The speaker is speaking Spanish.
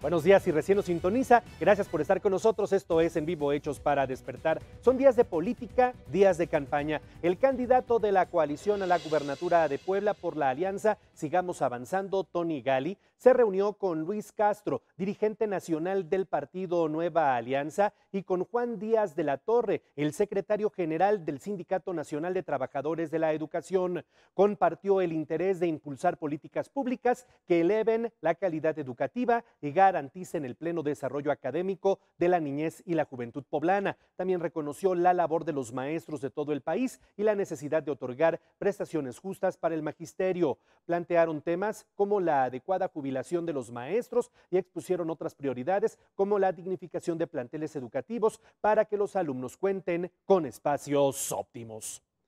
Buenos días, y recién nos sintoniza, gracias por estar con nosotros. Esto es En Vivo Hechos para Despertar. Son días de política, días de campaña. El candidato de la coalición a la gubernatura de Puebla por la alianza Sigamos Avanzando, Tony Gali, se reunió con Luis Castro, dirigente nacional del partido Nueva Alianza, y con Juan Díaz de la Torre, el secretario general del Sindicato Nacional de Trabajadores de la Educación. Compartió el interés de impulsar políticas públicas que eleven la calidad educativa y garanticen el pleno desarrollo académico de la niñez y la juventud poblana. También reconoció la labor de los maestros de todo el país y la necesidad de otorgar prestaciones justas para el magisterio. Plantearon temas como la adecuada jubilación de los maestros y expusieron otras prioridades como la dignificación de planteles educativos para que los alumnos cuenten con espacios óptimos.